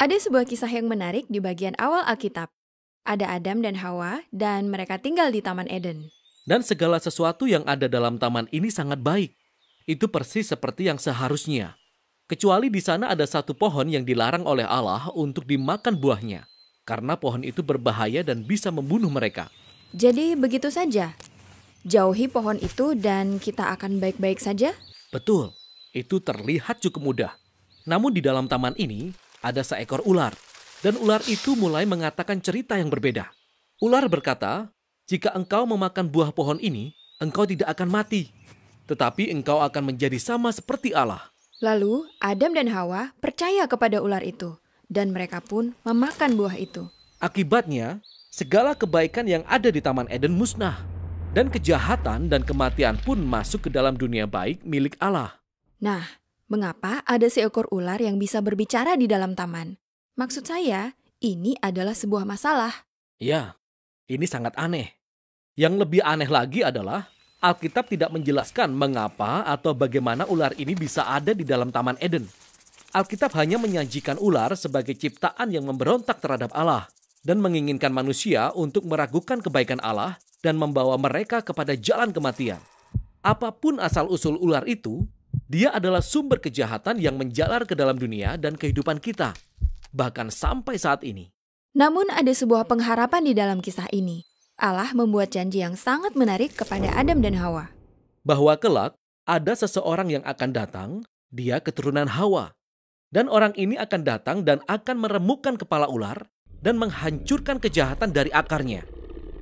Ada sebuah kisah yang menarik di bagian awal Alkitab. Ada Adam dan Hawa, dan mereka tinggal di Taman Eden. Dan segala sesuatu yang ada dalam taman ini sangat baik. Itu persis seperti yang seharusnya. Kecuali di sana ada satu pohon yang dilarang oleh Allah untuk dimakan buahnya. Karena pohon itu berbahaya dan bisa membunuh mereka. Jadi begitu saja? Jauhi pohon itu dan kita akan baik-baik saja? Betul. Itu terlihat cukup mudah. Namun di dalam taman ini, ada seekor ular, dan ular itu mulai mengatakan cerita yang berbeda. Ular berkata, "Jika engkau memakan buah pohon ini, engkau tidak akan mati, tetapi engkau akan menjadi sama seperti Allah." Lalu Adam dan Hawa percaya kepada ular itu, dan mereka pun memakan buah itu. Akibatnya, segala kebaikan yang ada di Taman Eden musnah, dan kejahatan dan kematian pun masuk ke dalam dunia baik milik Allah. Nah, Mengapa ada seekor ular yang bisa berbicara di dalam taman? Maksud saya, ini adalah sebuah masalah. Ya, ini sangat aneh. Yang lebih aneh lagi adalah Alkitab tidak menjelaskan mengapa atau bagaimana ular ini bisa ada di dalam Taman Eden. Alkitab hanya menyajikan ular sebagai ciptaan yang memberontak terhadap Allah dan menginginkan manusia untuk meragukan kebaikan Allah dan membawa mereka kepada jalan kematian. Apapun asal-usul ular itu, dia adalah sumber kejahatan yang menjalar ke dalam dunia dan kehidupan kita, bahkan sampai saat ini. Namun ada sebuah pengharapan di dalam kisah ini. Allah membuat janji yang sangat menarik kepada Adam dan Hawa. Bahwa kelak ada seseorang yang akan datang, dia keturunan Hawa. Dan orang ini akan datang dan akan meremukkan kepala ular dan menghancurkan kejahatan dari akarnya.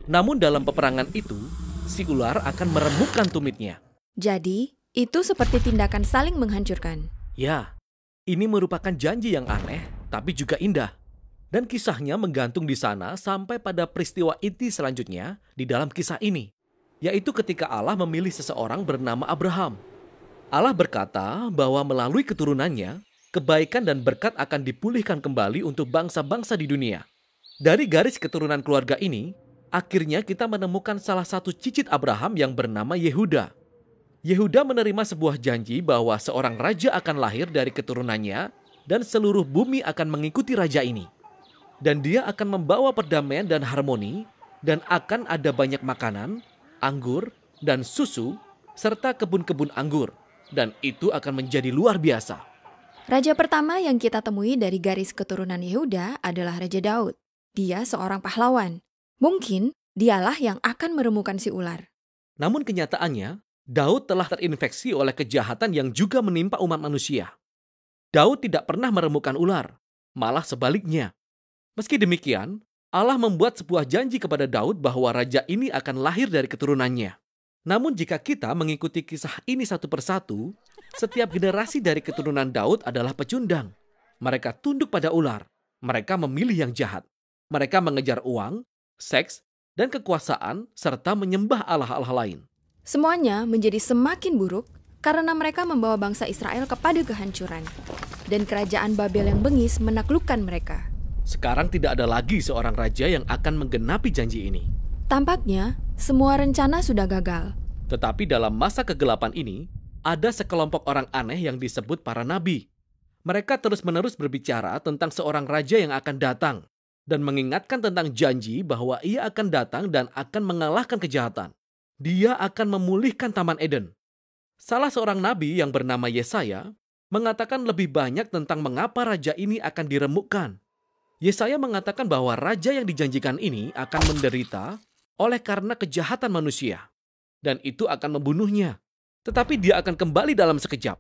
Namun dalam peperangan itu, si ular akan meremukkan tumitnya. Jadi, itu seperti tindakan saling menghancurkan. Ya, ini merupakan janji yang aneh, tapi juga indah. Dan kisahnya menggantung di sana sampai pada peristiwa inti selanjutnya di dalam kisah ini, yaitu ketika Allah memilih seseorang bernama Abraham. Allah berkata bahwa melalui keturunannya, kebaikan dan berkat akan dipulihkan kembali untuk bangsa-bangsa di dunia. Dari garis keturunan keluarga ini, akhirnya kita menemukan salah satu cicit Abraham yang bernama Yehuda. Yehuda menerima sebuah janji bahwa seorang raja akan lahir dari keturunannya dan seluruh bumi akan mengikuti raja ini. Dan dia akan membawa perdamaian dan harmoni dan akan ada banyak makanan, anggur, dan susu serta kebun-kebun anggur dan itu akan menjadi luar biasa. Raja pertama yang kita temui dari garis keturunan Yehuda adalah Raja Daud. Dia seorang pahlawan. Mungkin dialah yang akan meremukan si ular. Namun kenyataannya, Daud telah terinfeksi oleh kejahatan yang juga menimpa umat manusia. Daud tidak pernah meremukkan ular, malah sebaliknya. Meski demikian, Allah membuat sebuah janji kepada Daud bahwa raja ini akan lahir dari keturunannya. Namun jika kita mengikuti kisah ini satu persatu, setiap generasi dari keturunan Daud adalah pecundang. Mereka tunduk pada ular, mereka memilih yang jahat. Mereka mengejar uang, seks, dan kekuasaan serta menyembah allah-allah lain. Semuanya menjadi semakin buruk karena mereka membawa bangsa Israel kepada kehancuran, dan kerajaan Babel yang bengis menaklukkan mereka. Sekarang tidak ada lagi seorang raja yang akan menggenapi janji ini. Tampaknya semua rencana sudah gagal. Tetapi dalam masa kegelapan ini, ada sekelompok orang aneh yang disebut para nabi. Mereka terus-menerus berbicara tentang seorang raja yang akan datang dan mengingatkan tentang janji bahwa ia akan datang dan akan mengalahkan kejahatan dia akan memulihkan Taman Eden. Salah seorang nabi yang bernama Yesaya mengatakan lebih banyak tentang mengapa raja ini akan diremukkan. Yesaya mengatakan bahwa raja yang dijanjikan ini akan menderita oleh karena kejahatan manusia, dan itu akan membunuhnya. Tetapi dia akan kembali dalam sekejap.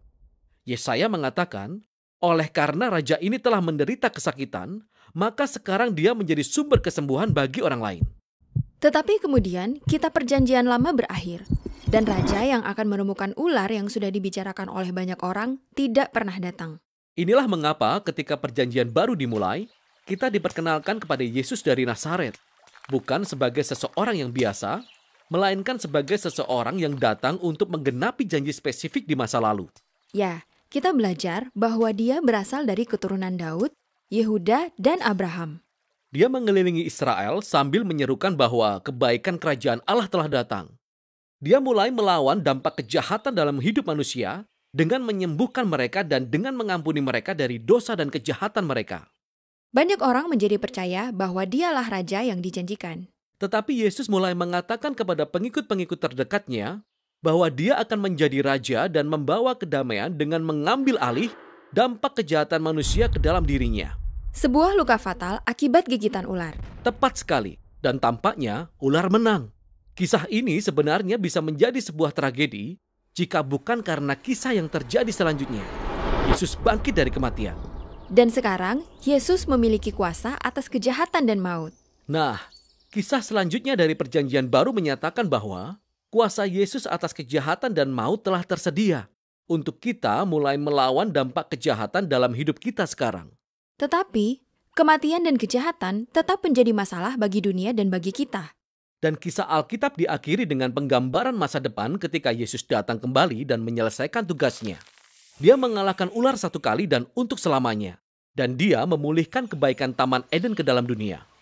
Yesaya mengatakan, oleh karena raja ini telah menderita kesakitan, maka sekarang dia menjadi sumber kesembuhan bagi orang lain. Tetapi kemudian kita perjanjian lama berakhir, dan raja yang akan menemukan ular yang sudah dibicarakan oleh banyak orang tidak pernah datang. Inilah mengapa ketika perjanjian baru dimulai, kita diperkenalkan kepada Yesus dari Nazaret, bukan sebagai seseorang yang biasa, melainkan sebagai seseorang yang datang untuk menggenapi janji spesifik di masa lalu. Ya, kita belajar bahwa dia berasal dari keturunan Daud, Yehuda, dan Abraham. Dia mengelilingi Israel sambil menyerukan bahwa kebaikan kerajaan Allah telah datang. Dia mulai melawan dampak kejahatan dalam hidup manusia dengan menyembuhkan mereka dan dengan mengampuni mereka dari dosa dan kejahatan mereka. Banyak orang menjadi percaya bahwa dialah raja yang dijanjikan. Tetapi Yesus mulai mengatakan kepada pengikut-pengikut terdekatnya bahwa dia akan menjadi raja dan membawa kedamaian dengan mengambil alih dampak kejahatan manusia ke dalam dirinya. Sebuah luka fatal akibat gigitan ular. Tepat sekali, dan tampaknya ular menang. Kisah ini sebenarnya bisa menjadi sebuah tragedi jika bukan karena kisah yang terjadi selanjutnya. Yesus bangkit dari kematian. Dan sekarang, Yesus memiliki kuasa atas kejahatan dan maut. Nah, kisah selanjutnya dari Perjanjian Baru menyatakan bahwa kuasa Yesus atas kejahatan dan maut telah tersedia untuk kita mulai melawan dampak kejahatan dalam hidup kita sekarang. Tetapi, kematian dan kejahatan tetap menjadi masalah bagi dunia dan bagi kita. Dan kisah Alkitab diakhiri dengan penggambaran masa depan ketika Yesus datang kembali dan menyelesaikan tugasnya. Dia mengalahkan ular satu kali dan untuk selamanya. Dan dia memulihkan kebaikan Taman Eden ke dalam dunia.